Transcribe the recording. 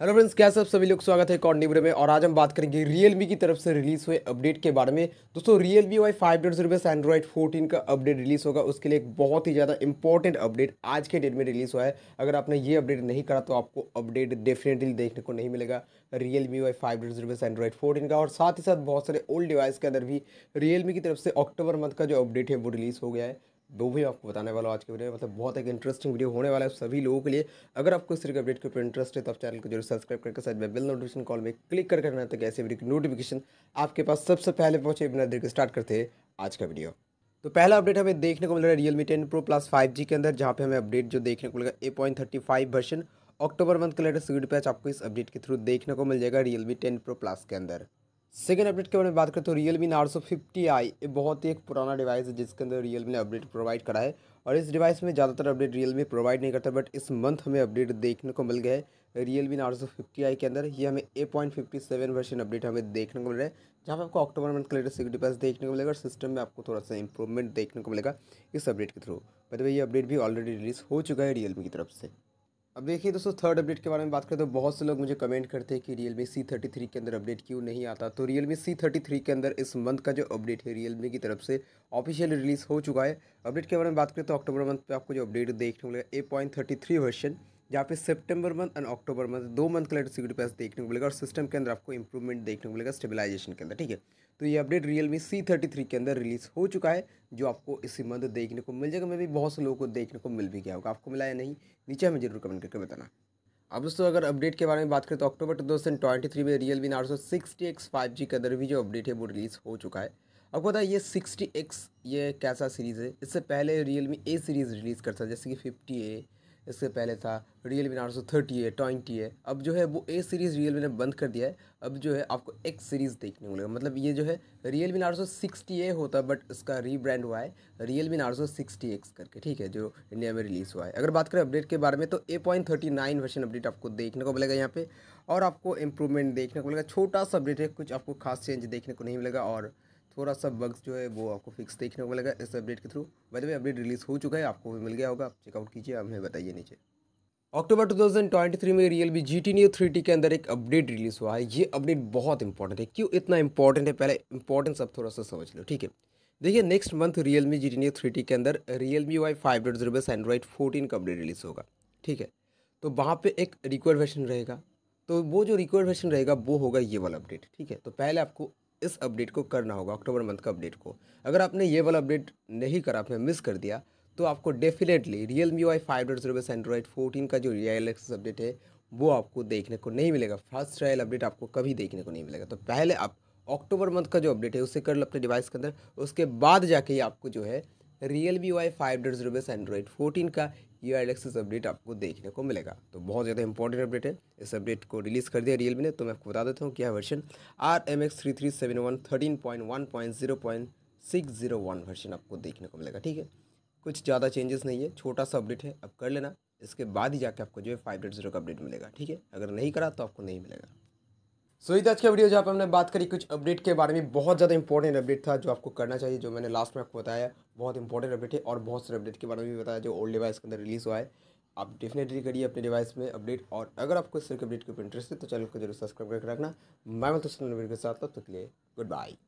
hello friends क्या सब सभी लोग स्वागत है कॉन्डी में और आज हम बात करेंगे रियलमी की तरफ से रिलीज़ हुए अपडेट के बारे में दोस्तों Realme Y five dot zero Android fourteen का अपडेट रिलीज़ होगा उसके लिए एक बहुत ही ज़्यादा इंपॉर्टेंट अपडेट आज के डेट में रिलीज़ हुआ है अगर आपने ये अपडेट नहीं करा तो आपको अपडेट डेफिनेटली देखने को नहीं मिलेगा Realme Y five dot zero Android fourteen का और साथ ही साथ बहुत सारे ओल्ड डिवाइस के अंदर भी रियल मी की तरफ से अक्टूबर मंथ का जो अपडेट है वो रिलीज़ हो गया है वो भी आपको बताने वाला हूँ आज के वीडियो में मतलब बहुत एक इंटरेस्टिंग वीडियो होने वाला है सभी लोगों के लिए अगर आपको इस तरह के अपडेट के ऊपर इंटरेस्ट है तो आप चैनल को जरूर सब्सक्राइब करके साथ में बिल नोटिफिकेशन कॉल में क्लिक करके रहना तो ऐसे वीडियो की नोटिफिकेशन आपके पास सबसे पहले पहुँचे बिना देर के स्टार्ट करते हैं आज का वीडियो तो पहला अपडेट हमें देखने को मिल रहा है Realme ten pro plus five G के अंदर जहाँ पे हमें अपडेट जो देखने को मिलेगा A point thirty five version October month के लेटेस्ट वीडियो पैच आपको इस अपडेट के थ्रू देखने को मिल जाएगा रियलमी टेन प्रो प्लस के अंदर सेकेंड अपडेट के बारे में बात करते हैं Realme R fifty I ये बहुत ही एक पुराना डिवाइस है जिसके अंदर रियल मी ने अपडेट प्रोवाइड करा है और इस डिवाइस में ज़्यादातर अपडेट रियल मी प्रोवाइड नहीं करता बट इस मंथ हमें अपडेट देखने को मिल गया है Realme R fifty I के अंदर ये हमें A point fifty seven version update हमें देखने को मिल रहा है जहाँ पर आपको अक्टूबर मंथ के लेटेस्ट डिवाइस देखने को मिलेगा और सिस्टम में आपको थोड़ा सा इंप्रूवमेंट देखने को मिलेगा इस अपडेट के थ्रू भाई ये अपडेट भी ऑलरेडी रिलीज़ हो चुका है रियल मी की तरफ से अब देखिए दोस्तों थर्ड अपडेट के बारे में बात करें तो बहुत से लोग मुझे कमेंट करते हैं कि Realme C thirty three के अंदर अपडेट क्यों नहीं आता तो Realme C thirty three के अंदर इस मंथ का जो अपडेट है रियल मी की तरफ से ऑफिशियली रिलीज़ हो चुका है अपडेट के बारे में बात करें तो अक्टूबर मंथ पे आपको जो अपडेट देखने को मिलेगा A point thirty three version जहाँ पे September month and October month दो मंथ का लेटर सिक्योरिटी प्राइस देखने को मिलेगा और सिस्टम के अंदर आपको इंप्रूवमेंट देखने को मिलेगा स्टेबलाइजेशन के अंदर ठीक है तो ये update Realme C thirty three के अंदर रिलीज़ हो चुका है जो आपको इसी मंथ देखने को मिल जाएगा मैं भी बहुत से लोगों को देखने को मिल भी गया होगा आपको मिला या नहीं नीचे हमें जरूर कमेंट करके बताना अब दोस्तों अगर अपडेट के बारे में बात करें तो October two thousand twenty three में Realme Narzo sixty X five G के अंदर भी जो अपडेट है वो रिलीज़ हो चुका है आपको पता है ये सिक्सटी एक्स ये कैसा सीरीज़ है इससे पहले Realme A series release करता है जैसे कि फिफ्टी ए इससे पहले था रियल मी आठ थर्टी है ट्वेंटी है अब जो है वो ए सीरीज़ रियल मी ने बंद कर दिया है अब जो है आपको एक सीरीज़ देखने को मिलेगा मतलब ये जो है रियल मी आठ सिक्सटी ए होता है बट इसका रीब्रांड हुआ है रियल मी आठ सिक्सटी एक्स करके ठीक है जो इंडिया में रिलीज़ हुआ है अगर बात करें अपडेट के बारे में तो A point thirty nine version update आपको देखने को मिलेगा यहाँ पर और आपको इम्प्रूवमेंट देखने को मिलेगा छोटा सा अपडेट है कुछ आपको खास चेंज देखने को नहीं मिलेगा और थोड़ा सा बग्स जो है वो आपको फिक्स देखने को मिलेगा इस अपडेट के through by the way update release हो चुका है आपको भी मिल गया होगा आप चेकआउट कीजिए हमें बताइए नीचे अक्टूबर 2023 में Realme G T Neo three के अंदर एक अपडेट रिलीज़ हुआ है ये अपडेट बहुत इंपॉर्टेंट है क्यों इतना इंपॉर्टेंट है पहले इंपॉर्टेंस आप थोड़ा सा समझ लो ठीक है देखिए next month Realme G T Neo three के अंदर Realme Y five dot zero base Android fourteen का अपडेट रिलीज़ होगा ठीक है तो वहाँ पर एक रिक्वायर्ड वर्जन रहेगा तो वो जो रिक्वायर्ड वर्जन रहेगा वो होगा ये वाला अपडेट ठीक है तो पहले आपको इस अपडेट को करना होगा अक्टूबर मंथ का अपडेट को अगर आपने ये वाला अपडेट नहीं करा आपने मिस कर दिया तो आपको definitely Realme Y five dot zero base Android fourteen का जो रियल एक्सेस अपडेट है वो आपको देखने को नहीं मिलेगा फर्स्ट ट्रायल अपडेट आपको कभी देखने को नहीं मिलेगा तो पहले आप अक्टूबर मंथ का जो अपडेट है उसे कर लो अपने डिवाइस के अंदर उसके बाद जाके ही आपको जो है Realme Y five dot zero base Android fourteen का ये एलेक्सिस अपडेट आपको देखने को मिलेगा तो बहुत ज़्यादा इंपॉर्टेंट अपडेट है इस अपडेट को रिलीज़ कर दिया रियलमी ने तो मैं आपको बता देता हूँ क्या version R M X three three seven one thirteen point one point zero point six zero one version आपको देखने को मिलेगा ठीक है कुछ ज़्यादा चेंजेस नहीं है छोटा सा अपडेट है आप कर लेना इसके बाद ही जाके आपको जो है फाइव डेट जीरो का अपडेट मिलेगा ठीक है अगर नहीं करा तो आपको नहीं मिलेगा सो so, आज का वीडियो जहाँ पर हमने बात करी कुछ अपडेट के बारे में बहुत ज़्यादा इंपॉर्टेंट अपडेट था जो आपको करना चाहिए जो मैंने लास्ट में आपको बताया बहुत इंपॉर्टेंट अपडेट है और बहुत सारे अपडेट के बारे में भी बताया जो ओल्ड डिवाइस के अंदर रिलीज़ हुआ है आप डेफिनेटली करिए अपने डिवाइस में अपडेट और अगर आपको इस तरह के अपडेट के ऊपर इंटरेस्ट है तो चैनल को जरूर सब्सक्राइब करके रखना मैं मतलब के साथ तब तक लिए गुड बाय